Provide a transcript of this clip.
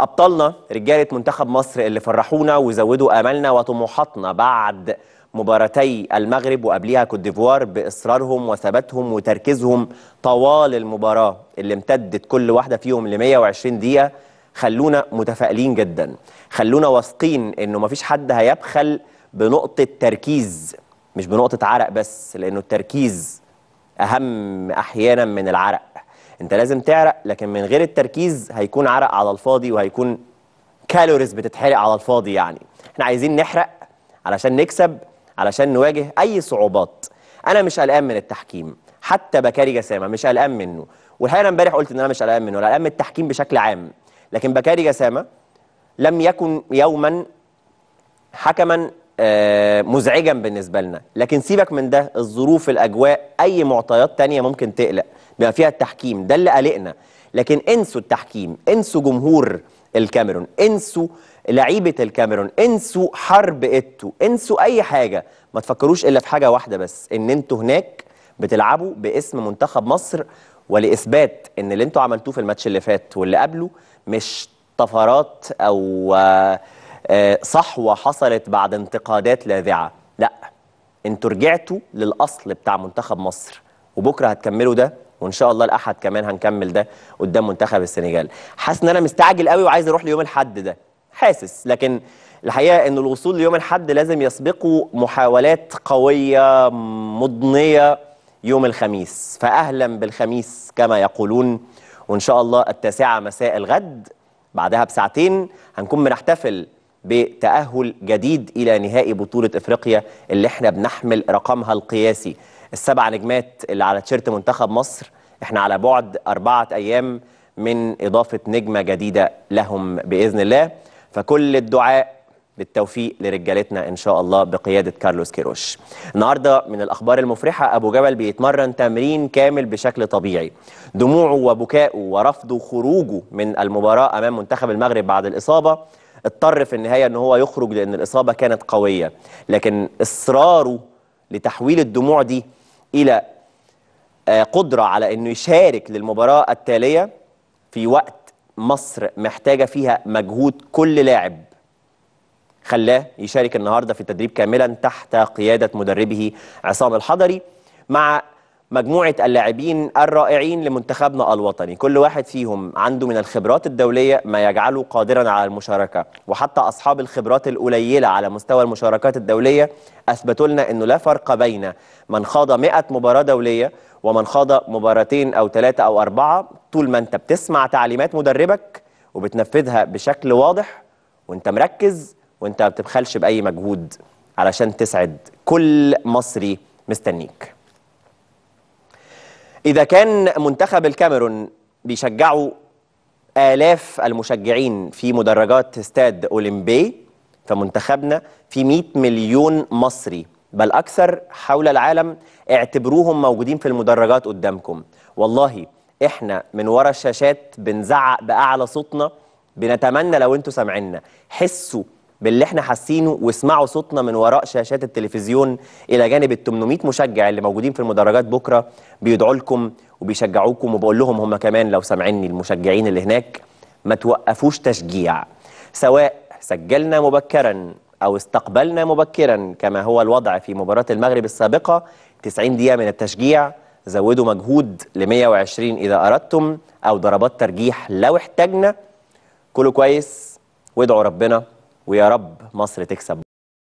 أبطالنا رجالة منتخب مصر اللي فرحونا وزودوا آمالنا وطموحاتنا بعد مباراتي المغرب وقبليها كوت ديفوار باصرارهم وثباتهم وتركيزهم طوال المباراه اللي امتدت كل واحده فيهم ل 120 دقيقه خلونا متفائلين جدا خلونا واثقين انه مفيش حد هيبخل بنقطه تركيز مش بنقطه عرق بس لانه التركيز اهم احيانا من العرق انت لازم تعرق لكن من غير التركيز هيكون عرق على الفاضي وهيكون كالوريز بتتحرق على الفاضي يعني احنا عايزين نحرق علشان نكسب علشان نواجه اي صعوبات انا مش قلقان من التحكيم حتى بكاري جسامه مش قلقان منه والحقيقه انا امبارح قلت ان انا مش قلقان منه قلقان من التحكيم بشكل عام لكن بكاري جسامه لم يكن يوما حكما آه، مزعجا بالنسبه لنا لكن سيبك من ده الظروف الاجواء اي معطيات تانية ممكن تقلق بما فيها التحكيم ده اللي قلقنا لكن انسوا التحكيم انسوا جمهور الكاميرون انسوا لعيبه الكاميرون انسوا حرب ايتو انسوا اي حاجه ما تفكروش الا في حاجه واحده بس ان انتوا هناك بتلعبوا باسم منتخب مصر ولاثبات ان اللي انتوا عملتوه في الماتش اللي فات واللي قبله مش طفرات او آه آه، صحوة حصلت بعد انتقادات لاذعة لا انتوا رجعتوا للأصل بتاع منتخب مصر وبكرة هتكملوا ده وان شاء الله الاحد كمان هنكمل ده قدام منتخب السنغال حاسس ان انا مستعجل قوي وعايز اروح ليوم الاحد ده حاسس لكن الحقيقه ان الوصول ليوم الاحد لازم يسبقه محاولات قويه مضنيه يوم الخميس فاهلا بالخميس كما يقولون وان شاء الله التاسعه مساء الغد بعدها بساعتين هنكون بنحتفل بتأهل جديد إلى نهائي بطولة إفريقيا اللي احنا بنحمل رقمها القياسي السبع نجمات اللي على تيشيرت منتخب مصر احنا على بعد أربعة أيام من إضافة نجمة جديدة لهم بإذن الله فكل الدعاء بالتوفيق لرجالتنا إن شاء الله بقيادة كارلوس كيروش النهاردة من الأخبار المفرحة أبو جبل بيتمرن تمرين كامل بشكل طبيعي دموعه وبكاؤه ورفضه خروجه من المباراة أمام منتخب المغرب بعد الإصابة اضطر في النهاية ان هو يخرج لان الاصابة كانت قوية لكن اصراره لتحويل الدموع دي الى آه، قدرة على انه يشارك للمباراة التالية في وقت مصر محتاجة فيها مجهود كل لاعب خلاه يشارك النهارده في التدريب كاملا تحت قياده مدربه عصام الحضري مع مجموعة اللاعبين الرائعين لمنتخبنا الوطني كل واحد فيهم عنده من الخبرات الدولية ما يجعله قادرا على المشاركة وحتى أصحاب الخبرات القليلة على مستوى المشاركات الدولية أثبتوا لنا أنه لا فرق بين من خاض 100 مباراة دولية ومن خاض مباراتين أو ثلاثة أو أربعة طول ما أنت بتسمع تعليمات مدربك وبتنفذها بشكل واضح وأنت مركز وأنت ما بتبخلش بأي مجهود علشان تسعد كل مصري مستنيك إذا كان منتخب الكاميرون بيشجعوا آلاف المشجعين في مدرجات استاد أولمبي فمنتخبنا في 100 مليون مصري بل أكثر حول العالم اعتبروهم موجودين في المدرجات قدامكم والله إحنا من ورا الشاشات بنزعق بأعلى صوتنا بنتمنى لو أنتوا سامعينا حسوا باللي احنا حاسينه واسمعوا صوتنا من وراء شاشات التلفزيون الى جانب ال 800 مشجع اللي موجودين في المدرجات بكره بيدعوا لكم وبيشجعوكم وبقول لهم هم كمان لو سامعيني المشجعين اللي هناك ما توقفوش تشجيع سواء سجلنا مبكرا او استقبلنا مبكرا كما هو الوضع في مباراه المغرب السابقه 90 دقيقه من التشجيع زودوا مجهود ل 120 اذا اردتم او ضربات ترجيح لو احتجنا كله كويس وادعوا ربنا ويا رب مصر تكسب